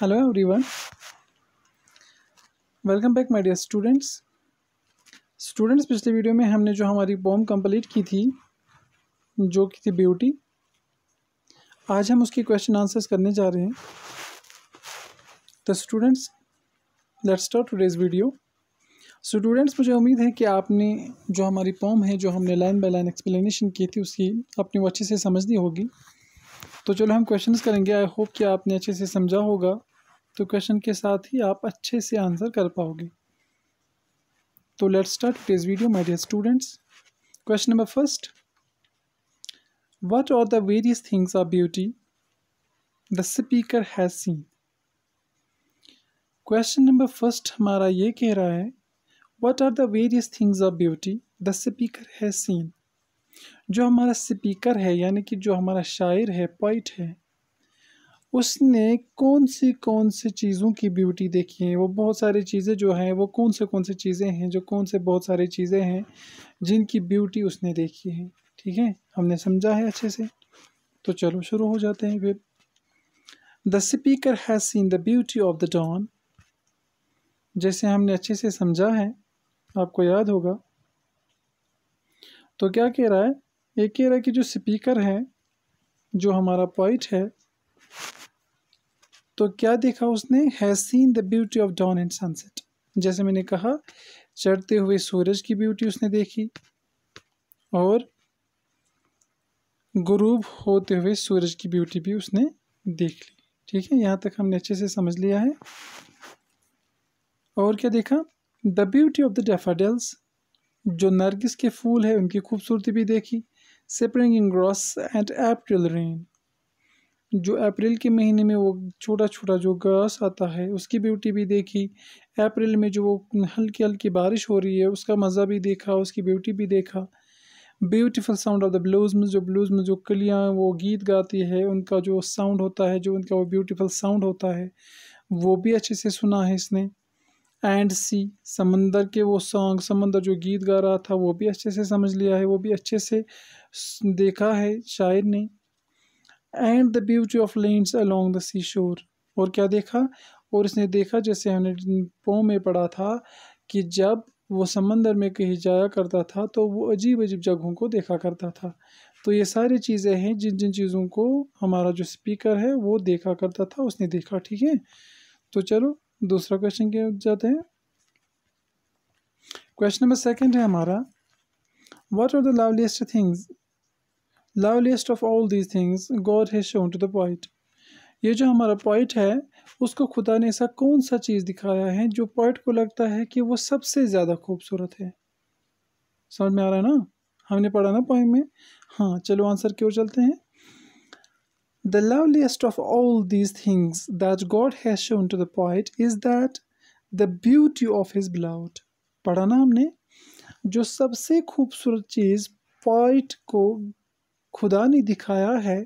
Hello everyone welcome back my dear students students पिछले video में हमने जो हमारी बॉम कंप्लीट की थी जो की थी ब्यूटी आज हम उसकी क्वेश्चन आंसर्स करने जा रहे हैं तो students let's start today's video students मुझे उम्मीद है कि आपने जो हमारी पॉम है जो हमने लाइन बाई लाइन एक्सप्लेनेशन की थी उसकी आपने वो अच्छे से समझनी होगी तो चलो हम क्वेश्चंस करेंगे आई होप कि आपने अच्छे से समझा होगा तो क्वेश्चन के साथ ही आप अच्छे से आंसर कर पाओगे तो let's start this video my dear students question number first what are the various things of beauty the speaker has seen question number first हमारा ये कह रहा है what are the various things of beauty the speaker has seen जो हमारा speaker है यानी कि जो हमारा शायर है पोइट है उसने कौन सी कौन सी चीज़ों की ब्यूटी देखी है वो बहुत सारी चीज़ें जो हैं वो कौन से कौन से चीज़ें हैं जो कौन से बहुत सारी चीज़ें हैं जिनकी ब्यूटी उसने देखी है ठीक है हमने समझा है अच्छे से तो चलो शुरू हो जाते हैं फिर the speaker has seen the beauty of the dawn जैसे हमने अच्छे से समझा है आपको याद होगा तो क्या कह रहा है ये कह रहा है कि जो स्पीकर है जो हमारा पॉइंट है तो क्या देखा उसने has seen the beauty of dawn and sunset जैसे मैंने कहा चढ़ते हुए सूरज की ब्यूटी उसने देखी और गुरूब होते हुए सूरज की ब्यूटी भी उसने देख ली ठीक है यहाँ तक हमने अच्छे से समझ लिया है और क्या देखा the beauty of the daffodils जो नरगिस के फूल है उनकी खूबसूरती भी देखी spring in grass and April rain जो अप्रैल के महीने में वो छोटा छोटा जो घास आता है उसकी ब्यूटी भी देखी अप्रैल में जो वो हल्की हल्की बारिश हो रही है उसका मज़ा भी देखा उसकी ब्यूटी भी देखा beautiful sound of the blooms में जो ब्लूज में जो कलियाँ वो गीत गाती है उनका जो साउंड होता है जो उनका वो ब्यूटीफुल साउंड होता है वो भी अच्छे से सुना है इसने एंड सी समंदर के वो सॉन्ग समंदर जो गीत गा रहा था वो भी अच्छे से समझ लिया है वो भी अच्छे से देखा है शायर ने and the beauty of lands along the sea shore और क्या देखा और इसने देखा जैसे हमने पो में पढ़ा था कि जब वो समंदर में कहीं जाया करता था तो वो अजीब अजीब जगहों को देखा करता था तो ये सारी चीज़ें हैं जिन जिन चीज़ों को हमारा जो स्पीकर है वो देखा करता था उसने देखा ठीक है तो चलो दूसरा क्वेश्चन के जाते हैं क्वेश्चन नंबर सेकंड है हमारा what are the loveliest things loveliest of all these things God has shown to the poet ये जो हमारा पॉइंट है उसको खुदा ने ऐसा कौन सा चीज़ दिखाया है जो पॉइंट को लगता है कि वो सबसे ज़्यादा खूबसूरत है समझ में आ रहा है ना हमने पढ़ा ना पॉइंट में हाँ चलो आंसर की ओर चलते हैं the loveliest of all these things that God has shown to the poet is that the beauty of his beloved पढ़ा ना हमने जो सबसे खूबसूरत चीज़ पॉइंट को खुदा ने दिखाया है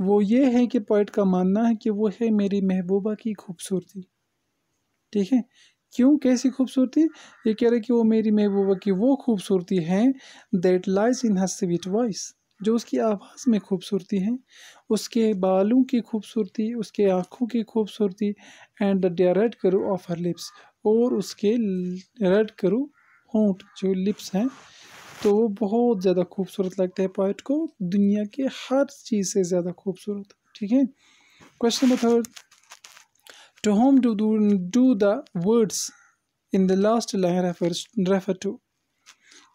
वो ये है कि पोइट का मानना है कि वो है मेरी महबूबा की खूबसूरती ठीक है क्यों कैसी खूबसूरती ये कह रहे कि वो मेरी महबूबा की वो खूबसूरती है that lies in her sweet voice जो उसकी आवाज़ में खूबसूरती है उसके बालों की खूबसूरती उसके आँखों की खूबसूरती and the red curve of her lips और उसके रेड करो होंठ जो लिप्स हैं तो वो बहुत ज़्यादा खूबसूरत लगता है पॉइंट को दुनिया के हर चीज़ से ज़्यादा खूबसूरत ठीक है question number third to whom do do the words in the last line refer refer to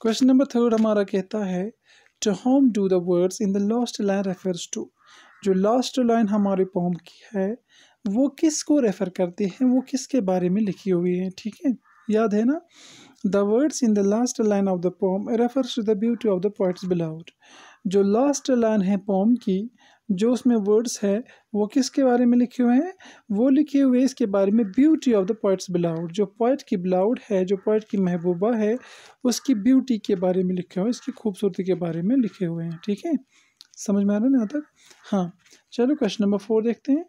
question number third हमारा कहता है to whom do the words in the last line refers to जो लास्ट लाइन हमारे poem की है वो किस को रेफ़र करते हैं वो किसके बारे में लिखी हुई है ठीक है याद है ना the words in the last line of the poem refers to the beauty of the poet's beloved जो लास्ट लाइन है पोम की जो उसमें वर्ड्स है वो किसके बारे में लिखे हुए हैं वो लिखे हुए इसके बारे में beauty of the poet's beloved जो पॉइट की बिलाउड है जो पॉइट की महबूबा है उसकी ब्यूटी के बारे में लिखे हुए इसकी खूबसूरती के बारे में लिखे हुए हैं ठीक है समझ में आ रहा है ना तक हाँ चलो क्वेश्चन नंबर फोर देखते हैं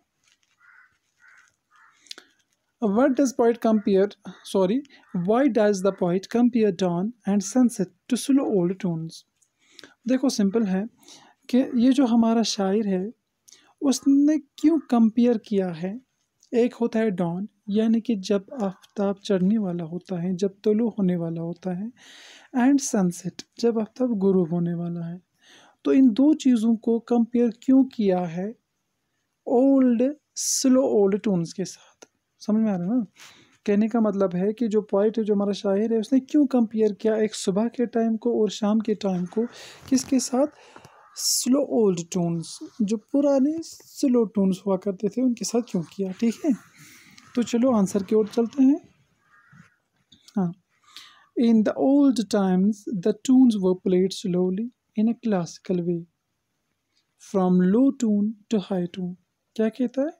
What does poet compare? Sorry, why does the poet compare dawn and sunset to slow old tunes? देखो सिंपल है कि ये जो हमारा शायर है उसने क्यों कंपेयर किया है एक होता है डॉन यानी कि जब आफ्ताब चढ़ने वाला होता है जब तुलु होने वाला होता है एंड सनसेट जब आफ्ताब गुरु होने वाला है तो इन दो चीज़ों को कंपेयर क्यों किया है ओल्ड स्लो ओल्ड टोन्स के साथ समझ में आ रहा है ना कहने का मतलब है कि जो पॉइट जो हमारा शायर है उसने क्यों कंपेयर किया एक सुबह के टाइम को और शाम के टाइम को किसके साथ स्लो ओल्ड टोन्स जो पुराने स्लो टोन्स हुआ करते थे उनके साथ क्यों किया ठीक है तो चलो आंसर की ओर चलते हैं हाँ in the old times the tunes were played slowly in a classical way from low tune to high tune क्या कहता है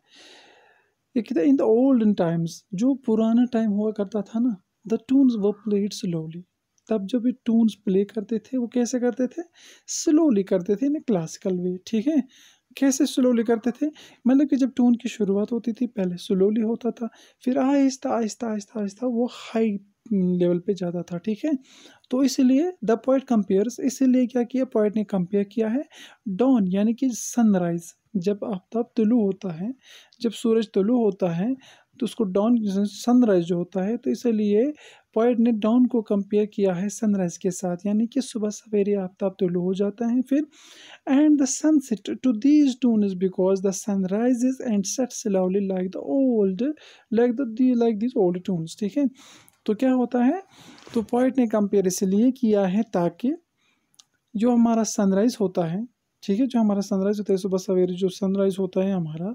ये कहते इन द ओल्डन टाइम्स जो पुराना टाइम हुआ करता था ना द टून्स वो प्लेड स्लोली तब जो भी टून्स प्ले करते थे वो कैसे करते थे स्लोली करते थे इन क्लासिकल वे ठीक है कैसे स्लोली करते थे मतलब कि जब टून की शुरुआत होती थी पहले स्लोली होता था फिर आहिस्ता आहिस्ता आहिस्ता आहिस्ता वो हाई लेवल पे जाता था ठीक है तो इसलिए द पॉइंट कंपेयर्स इसीलिए क्या किया पॉइंट ने कंपेयर किया है डॉन यानी कि सनराइज़ जब आफ्ताब तुलु होता है जब सूरज तुलु होता है तो उसको डाउन सनराइज जो होता है तो इसलिए पॉइंट ने डाउन को कंपेयर किया है सनराइज के साथ यानी कि सुबह सवेरे आफ्ताब तुलु हो जाता है फिर and the sunset to these tune is because the sunrise is and set slowly like the old like the like this old tune ठीक है तो क्या होता है तो पॉइंट ने कंपेयर इसलिए किया है ताकि जो हमारा सनराइज़ होता है ठीक है जो हमारा सनराइज़ होता है सुबह सवेरे जो सनराइज़ होता है हमारा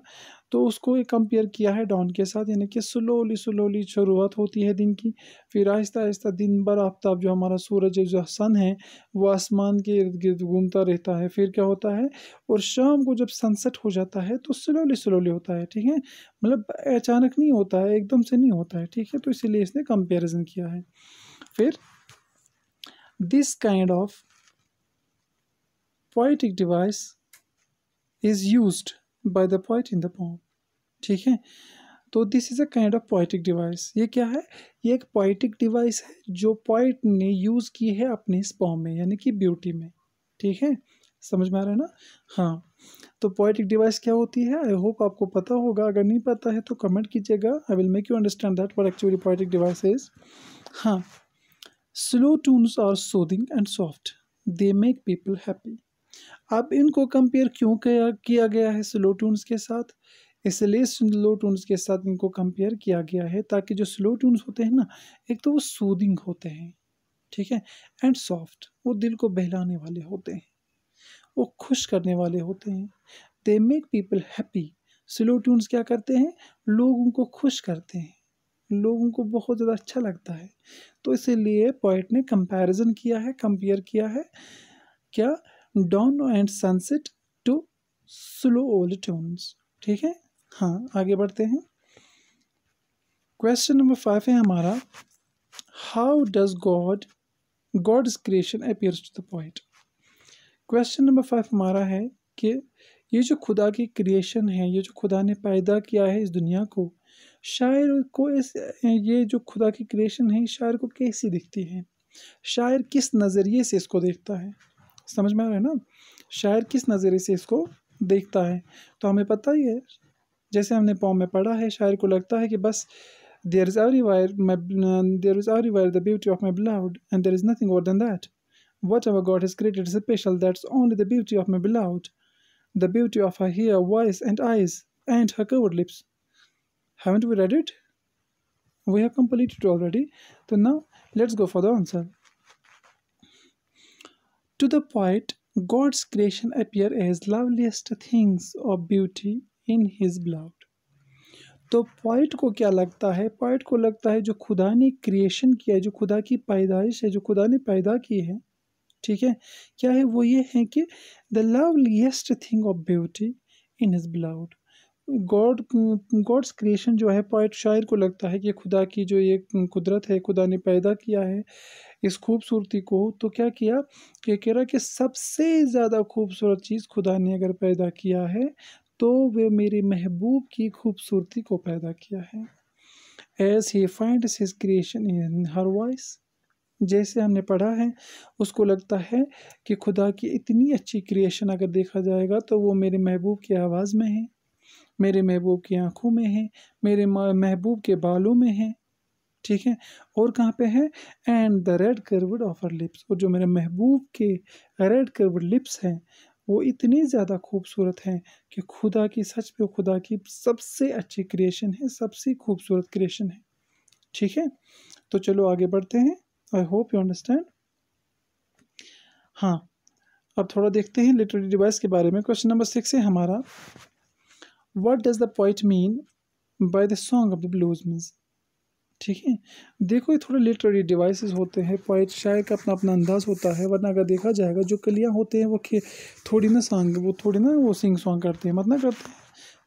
तो उसको एक कंपेयर किया है डाउन के साथ यानी कि स्लोली स्लोली शुरुआत होती है दिन की फिर आहिस्ता आहिस्ता दिन भर आफ्ताब जो हमारा सूरज जो सन है वो आसमान के इर्द गिर्द घूमता रहता है फिर क्या होता है और शाम को जब सनसेट हो जाता है तो स्लोली स्लोली होता है ठीक है मतलब अचानक नहीं होता है एकदम से नहीं होता है ठीक है तो इसीलिए इसने कंपेरिजन किया है फिर this kind of poetic device is use by the poet in the poem ठीक है तो this is a kind of poetic device ये क्या है ये एक पोइटिक डिवाइस है जो पोइट ने यूज़ की है अपने इस पॉम में यानी कि ब्यूटी में ठीक है समझ में आ रहा है ना हाँ तो पोइटिक डिवाइस क्या होती है आई होप आपको पता होगा अगर नहीं पता है तो कमेंट कीजिएगा I will make you understand that what actually poetic device is हाँ slow tunes are soothing and soft they make people happy अब इनको कंपेयर क्यों किया गया है स्लो ट्यून्स के साथ इसलिए स्लो ट्यून्स के साथ इनको कंपेयर किया गया है ताकि जो स्लो ट्यून्स होते हैं ना एक तो वो सूदिंग होते हैं ठीक है एंड सॉफ्ट वो दिल को बहलाने वाले होते हैं वो खुश करने वाले होते हैं they make people happy slow tunes क्या करते हैं लोगों को खुश करते हैं लोगों को बहुत ज़्यादा अच्छा लगता है तो इसीलिए पोइट ने कंपैरिजन किया है कंपेयर किया है क्या dawn and sunset to slow old tones ठीक है हाँ आगे बढ़ते हैं क्वेश्चन नंबर फाइव है हमारा how does God God's creation appears to the poet question number five हमारा है कि ये जो खुदा की क्रिएशन है ये जो खुदा ने पैदा किया है इस दुनिया को शायर को इस ये जो खुदा की क्रिएशन है शायर को कैसी दिखती है शायर किस नज़रिए से इसको देखता है समझ में आ रहा है ना शायर किस नज़रिए से इसको देखता है तो हमें पता ही है जैसे हमने पॉम में पढ़ा है शायर को लगता है कि बस there is everywhere there is everywhere the beauty of my beloved and there is nothing more than that whatever God is created special that's only the beauty of my beloved the beauty of eye her voice and eyes and her curved lips haven't we read it we have completed already तो ना let's go for the answer To the poet, God's creation appear as loveliest things of beauty in his beloved तो poet को क्या लगता है poet को लगता है जो खुदा ने क्रिएशन किया है जो खुदा की पैदाइश है जो खुदा ने पैदा की है ठीक है क्या है वो ये है कि the loveliest thing of beauty in his beloved God God's creation जो है पोइट शायर को लगता है कि खुदा की जो ये कुदरत है खुदा ने पैदा किया है इस खूबसूरती को तो क्या किया कि कह रहा कि सबसे ज़्यादा खूबसूरत चीज़ खुदा ने अगर पैदा किया है तो वे मेरे महबूब की खूबसूरती को पैदा किया है as he find his creation in her voice जैसे हमने पढ़ा है उसको लगता है कि खुदा की इतनी अच्छी क्रिएशन अगर देखा जाएगा तो वो मेरे महबूब की आवाज़ में है मेरे महबूब की आँखों में है मेरे महबूब के बालों में है ठीक है और कहाँ पे है and the red curved of lips और जो मेरे महबूब के रेड कर्वड लिप्स हैं वो इतने ज़्यादा खूबसूरत हैं कि खुदा की सच पे खुदा की सबसे अच्छी क्रिएशन है सबसे खूबसूरत क्रिएशन है ठीक है तो चलो आगे बढ़ते हैं आई होप यू अंडरस्टैंड हाँ अब थोड़ा देखते हैं लिटरेरी डिवाइस के बारे में क्वेश्चन नंबर सिक्स है हमारा what does the poet mean by the song of the blooms means ठीक है देखो ये थोड़े लिटरेरी डिवाइसेस होते हैं पॉइट शायर का अपना अपना अंदाज होता है वरना अगर देखा जाएगा जो कलियाँ होते हैं वो खे थोड़ी ना सॉन्ग वो थोड़ी ना वो सिंग सॉन्ग करते हैं मत ना करते हैं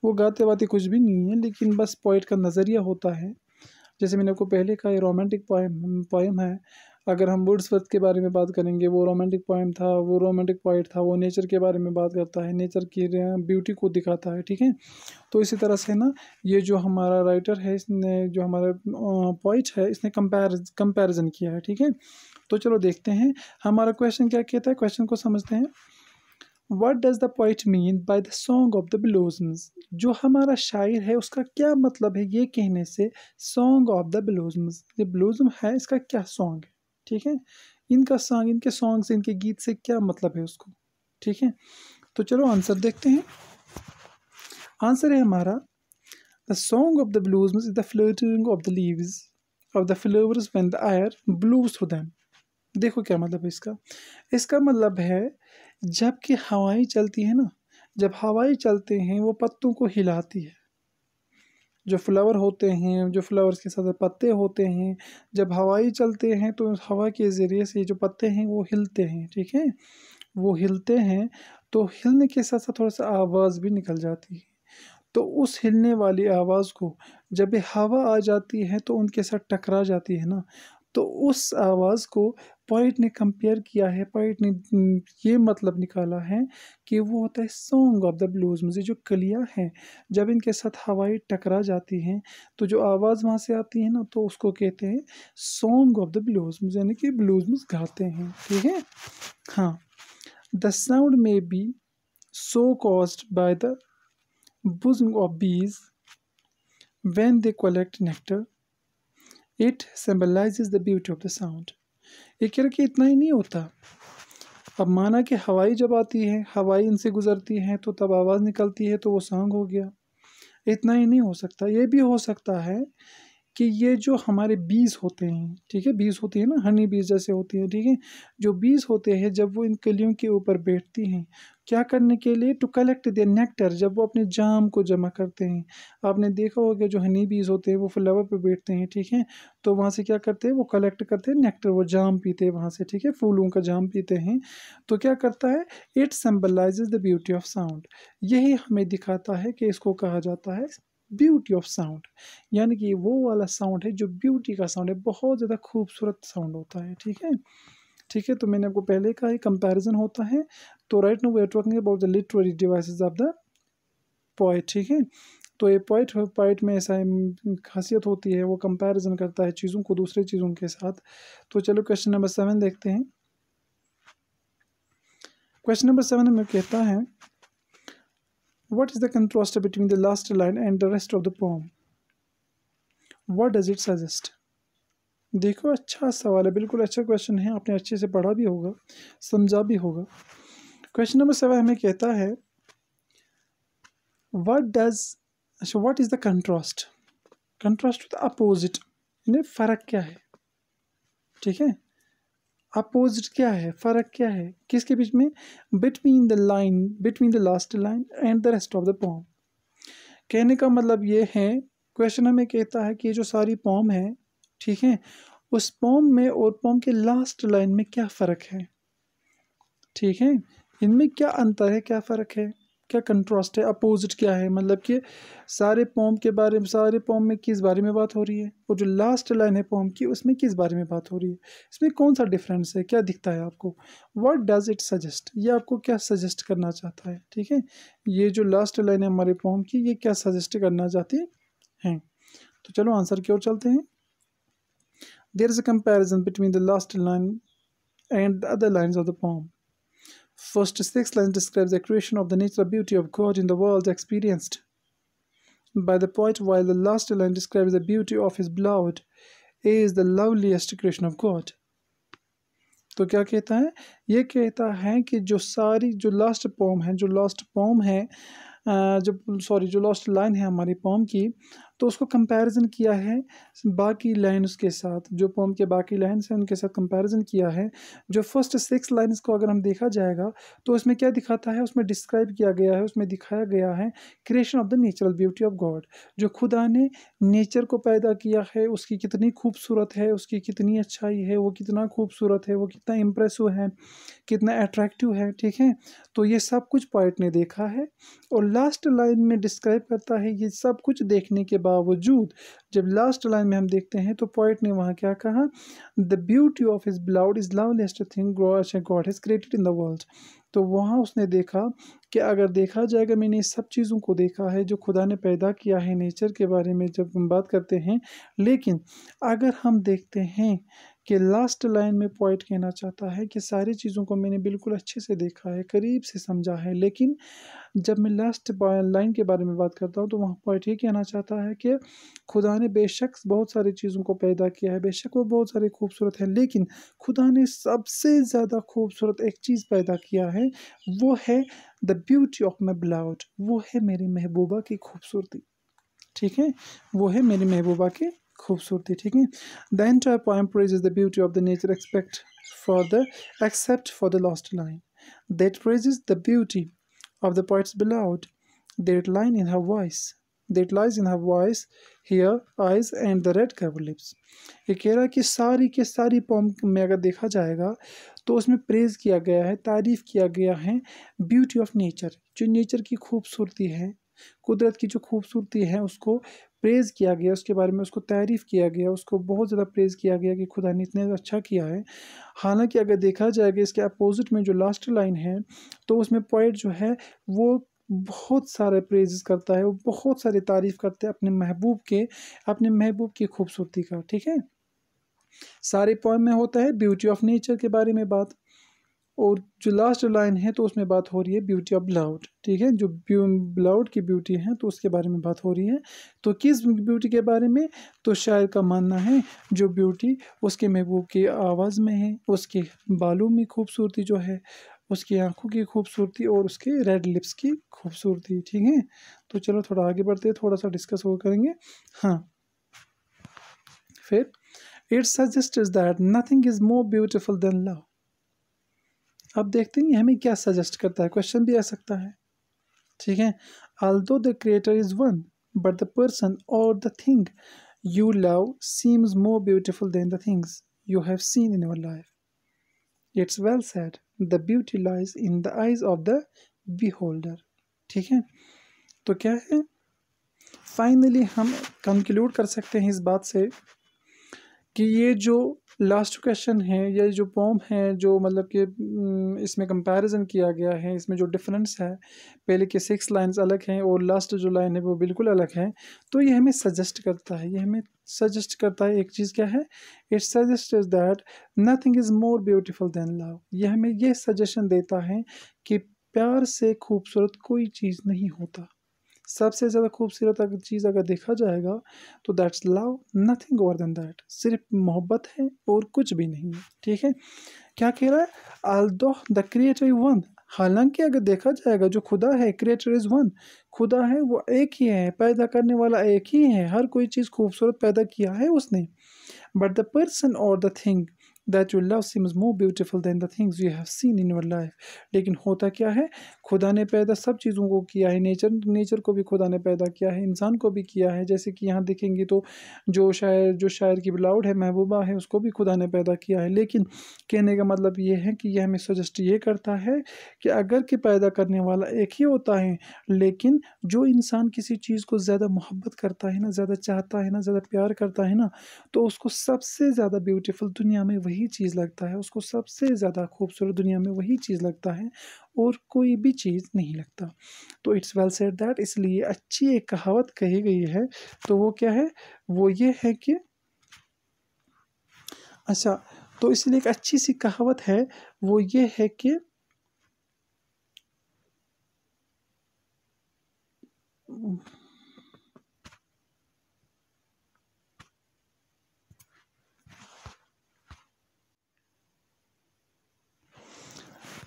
वो गाते वाते कुछ भी नहीं है लेकिन बस पॉइट का नज़रिया होता है जैसे मैंने आपको पहले कहा रोमांटिक पॉइम पॉइम है अगर हम वुड्सवर्थ के बारे में बात करेंगे वो रोमांटिक पॉइंट था वो रोमांटिक पॉइंट था वो नेचर के बारे में बात करता है नेचर की ब्यूटी को दिखाता है ठीक है तो इसी तरह से ना ये जो हमारा राइटर है इसने जो हमारा पॉइंट है इसने कंपेर कंपेरिजन किया है ठीक है तो चलो देखते हैं हमारा क्वेश्चन क्या कहता है क्वेश्चन को समझते हैं what does the poet mean by the song of the blossoms जो हमारा शायर है उसका क्या मतलब है ये कहने से सॉन्ग ऑफ द ब्लोजम्स ये ब्लोजम है इसका क्या सॉन्ग है ठीक है इनका सॉन्ग इनके सॉन्ग से इनके गीत से क्या मतलब है उसको ठीक है तो चलो आंसर देखते हैं आंसर है हमारा the song of the blooms mean the floating of the leaves of the flowers when the air blows through them देखो क्या मतलब है इसका इसका मतलब है जबकि हवाएं चलती हैं ना जब हवाएं चलते हैं वो पत्तों को हिलाती है जो फ्लावर होते हैं जो फ्लावर्स के साथ पत्ते होते हैं जब हवाई चलते हैं तो हवा के ज़रिए से जो पत्ते हैं वो हिलते हैं ठीक है वो हिलते हैं तो हिलने के साथ साथ थोड़ा सा आवाज़ भी निकल जाती है तो उस हिलने वाली आवाज़ को जब हवा आ जाती है तो उनके साथ टकरा जाती है ना तो उस आवाज़ को पोइट ने कंपेयर किया है पोइट ने हम्म, ये मतलब निकाला है कि वो होता है सॉन्ग ऑफ द ब्लूज़ मुझे जो कलियाँ हैं जब इनके साथ हवाएं टकरा जाती हैं तो जो आवाज़ वहाँ से आती है ना तो उसको कहते हैं सॉन्ग ऑफ द ब्लूज़ यानी कि ब्लूज़ गाते हैं ठीक है हाँ the sound may be so caused by the buzzing of bees when they collect nectar it symbolize the beauty of the sound ये केवल कि इतना ही नहीं होता अब माना कि हवाई जब आती है हवाई इनसे गुजरती है तो तब आवाज़ निकलती है तो वो सॉन्ग हो गया इतना ही नहीं हो सकता ये भी हो सकता है कि ये जो हमारे बीज होते हैं ठीक है बीज होती है ना हनी बीज जैसे होती है ठीक है जो बीज होते हैं जब वो इन कलियों के ऊपर बैठती हैं क्या करने के लिए टू कलेक्ट द नेक्टर जब वो अपने जाम को जमा करते हैं आपने देखा होगा जो हनी बीज होते हैं वो फ्लावर पे बैठते हैं ठीक है तो वहाँ से क्या करते हैं वो कलेक्ट करते हैं नेक्टर वो जाम पीते हैं वहाँ से ठीक है फूलों का जाम पीते हैं तो क्या करता है it symbolize the beauty of sound यही हमें दिखाता है कि इसको कहा जाता है ब्यूटी ऑफ साउंड यानी कि वो वाला साउंड है जो ब्यूटी का साउंड है बहुत ज़्यादा खूबसूरत साउंड होता है ठीक है ठीक है तो मैंने आपको पहले कहा ही कंपैरिजन होता है तो right now we are talking about the literary devices of the poet ठीक है तो ये पोइट पोइट में ऐसा खासियत होती है वो कंपैरिजन करता है चीज़ों को दूसरे चीज़ों के साथ तो चलो क्वेश्चन नंबर सेवन देखते हैं क्वेश्चन नंबर सेवन में कहता है what is the contrast between the last line and the rest of the poem what does it suggest देखो अच्छा सवाल है बिल्कुल अच्छा क्वेश्चन है आपने अच्छे से पढ़ा भी होगा समझा भी होगा क्वेश्चन नंबर सेवन हमें कहता है डज अच्छा what is the contrast contrast to the opposite यानी फ़र्क क्या है ठीक है अपोजिट क्या है फ़र्क क्या है किसके बीच में between the line between the last line and the rest of the poem कहने का मतलब ये है क्वेश्चन हमें कहता है कि ये जो सारी पॉम है ठीक है उस पॉम में और पॉम के लास्ट लाइन में क्या फ़र्क है ठीक है इनमें क्या अंतर है क्या फ़र्क है क्या कंट्रास्ट है अपोजिट क्या है मतलब कि सारे पोम के बारे में सारे पोम में किस बारे में बात हो रही है और जो लास्ट लाइन है पोम की उसमें किस बारे में बात हो रही है इसमें कौन सा डिफरेंस है क्या दिखता है आपको व्हाट डज इट सजेस्ट ये आपको क्या सजेस्ट करना चाहता है ठीक है ये जो लास्ट लाइन है हमारे पोम की ये क्या सजेस्ट करना चाहती हैं तो चलो आंसर की ओर चलते हैं there is a comparison between the last line and other lines of the poem First six lines describes the creation of the natural beauty of God in the world experienced by the poet, while the last line describes the beauty of his beloved is the loveliest creation of God. तो क्या कहता है ये कहता है कि जो सारी जो लास्ट पोम है जो लास्ट पोम है जो सॉरी जो लास्ट लाइन है हमारी पोम की तो उसको कंपैरिजन किया है बाकी लाइन्स के साथ जो पोम के बाकी लाइन्स हैं उनके साथ कंपैरिजन किया है जो फर्स्ट सिक्स लाइन्स को अगर हम देखा जाएगा तो उसमें क्या दिखाता है उसमें डिस्क्राइब किया गया है उसमें दिखाया गया है creation of the natural beauty of God जो खुदा ने नेचर को पैदा किया है उसकी कितनी खूबसूरत है उसकी कितनी अच्छाई है वो कितना खूबसूरत है वो कितना इम्प्रेसिव है कितना अट्रैक्टिव है ठीक है तो ये सब कुछ पॉइंट ने देखा है और लास्ट लाइन में डिस्क्राइब करता है ये सब कुछ देखने के बावजूद जब लास्ट लाइन में हम देखते हैं तो पॉइंट ने वहाँ क्या कहा the beauty of his beloved is loveliest thing God has created in the world तो वहाँ उसने देखा कि अगर देखा जाएगा मैंने सब चीज़ों को देखा है जो खुदा ने पैदा किया है नेचर के बारे में जब हम बात करते हैं लेकिन अगर हम देखते हैं कि लास्ट लाइन में पॉइंट कहना चाहता है कि सारी चीज़ों को मैंने बिल्कुल अच्छे से देखा है करीब से समझा है लेकिन जब मैं लास्ट लाइन के बारे में बात करता हूँ तो वहाँ पॉइंट ये कहना चाहता है कि खुदा ने बेशक बहुत सारी चीज़ों को पैदा किया है बेशक वो बहुत सारे खूबसूरत हैं लेकिन खुदा ने सबसे ज़्यादा खूबसूरत एक चीज़ पैदा किया है वो है the beauty of my beloved वो है मेरे महबूबा की खूबसूरती ठीक है वो है मेरी महबूबा की खूबसूरती ठीक है the entire praise is the beauty of the nature expect for the except for the last line that is the beauty of the poet's beloved that line in her voice that lies in her voice hair eyes and the red curve lips ये कह रहा है कि सारी के सारी पॉम में अगर देखा जाएगा तो उसमें प्रेज़ किया गया है तारीफ़ किया गया है ब्यूटी ऑफ नेचर जो नेचर की खूबसूरती है कुदरत की जो खूबसूरती है उसको प्रेज़ किया गया उसके बारे में उसको तारीफ़ किया गया उसको बहुत ज़्यादा प्रेज़ किया गया कि खुदा ने इतने अच्छा किया है हालांकि अगर देखा जाएगा इसके अपोजिट में जो लास्ट लाइन है तो उसमें पॉइंट जो है वो बहुत सारे प्रेजेस करता है वो बहुत सारी तारीफ़ करते हैं अपने महबूब के अपने महबूब की खूबसूरती का ठीक है सारे पॉइंट में होता है ब्यूटी ऑफ नेचर के बारे में बात और जो लास्ट लाइन है तो उसमें बात हो रही है ब्यूटी ऑफ ब्लाउड ठीक है जो ब्लाउड की ब्यूटी है तो उसके बारे में बात हो रही है तो किस ब्यूटी के बारे में तो शायर का मानना है जो ब्यूटी उसके महबूब की आवाज़ में है उसके बालों में खूबसूरती जो है उसकी आंखों की खूबसूरती और उसके रेड लिप्स की खूबसूरती ठीक है तो चलो थोड़ा आगे बढ़ते हैं थोड़ा सा डिस्कस और करेंगे हाँ फिर it suggest that nothing is more beautiful than love अब देखते हैं हमें क्या सजेस्ट करता है क्वेश्चन भी आ सकता है ठीक है all the creator is one but the person और the thing you love seems more beautiful than the things you have seen in your life it's well said the beauty lies in the eyes of the beholder ठीक है तो क्या है finally हम conclude कर सकते हैं इस बात से कि ये जो लास्ट क्वेश्चन है या जो पॉम है जो मतलब कि हम्म, इसमें कंपैरिजन किया गया है इसमें जो डिफरेंस है पहले के सिक्स लाइंस अलग हैं और लास्ट जो लाइन है वो बिल्कुल अलग है तो ये हमें सजेस्ट करता है ये हमें सजेस्ट करता है एक चीज़ क्या है it suggest is that nothing is more beautiful than love ये हमें यह सजेशन देता है कि प्यार से खूबसूरत कोई चीज़ नहीं होता सबसे ज़्यादा खूबसूरत अगर चीज़ अगर देखा जाएगा तो that's love nothing over than that सिर्फ मोहब्बत है और कुछ भी नहीं है ठीक है क्या कह रहा है आल दो द क्रिएटर वन हालांकि अगर देखा जाएगा जो खुदा है क्रिएटर इज़ वन खुदा है वो एक ही है पैदा करने वाला एक ही है हर कोई चीज़ खूबसूरत पैदा किया है उसने बट द पर्सन और the thing that you love seems more beautiful than the things you have seen in your life लेकिन होता क्या है खुदा ने पैदा सब चीज़ों को किया है नेचर नेचर को भी खुदा ने पैदा किया है इंसान को भी किया है जैसे कि यहाँ देखेंगे तो जो शायर जो शायर की बिलाउड है महबूबा है उसको भी खुदा ने पैदा किया है लेकिन कहने का मतलब ये है कि यह हमें सजेस्ट ये करता है कि अगर कि पैदा करने वाला एक ही होता है लेकिन जो इंसान किसी चीज़ को ज़्यादा मोहब्बत करता है ना ज़्यादा चाहता है ना ज़्यादा प्यार करता है ना तो उसको सबसे ज़्यादा ब्यूटीफुल दुनिया में वही यही चीज़ लगता है उसको सबसे ज़्यादा खूबसूरत दुनिया में वही चीज़ लगता है और कोई भी चीज़ नहीं लगता तो इट्स वेल सेड दैट इसलिए अच्छी एक कहावत कही गई है तो वो क्या है वो ये है कि अच्छा तो इसलिए एक अच्छी सी कहावत है वो ये है कि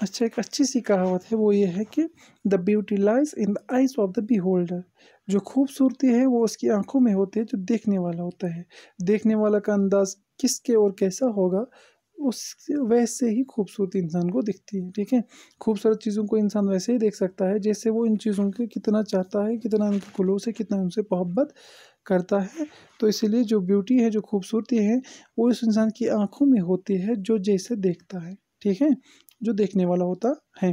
अच्छा एक अच्छी सी कहावत है वो ये है कि the beauty lies in the eyes of the beholder जो खूबसूरती है वो उसकी आंखों में होती है जो देखने वाला होता है देखने वाला का अंदाज किसके और कैसा होगा उस वैसे ही खूबसूरती इंसान को दिखती है ठीक है खूबसूरत चीज़ों को इंसान वैसे ही देख सकता है जैसे वो इन चीज़ों के कितना चाहता है कितना उनके क्लोज है कितना उनसे मोहब्बत करता है तो इसलिए जो ब्यूटी है जो खूबसूरती है वो इस इंसान की आंखों में होती है जो जैसे देखता है ठीक है जो देखने वाला होता है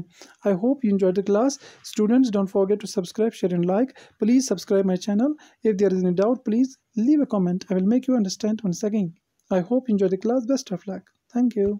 I hope you enjoy the class students don't forget to subscribe share and like please subscribe my channel if there is any doubt please leave a comment I will make you understand on second I hope enjoy the class best of luck thank you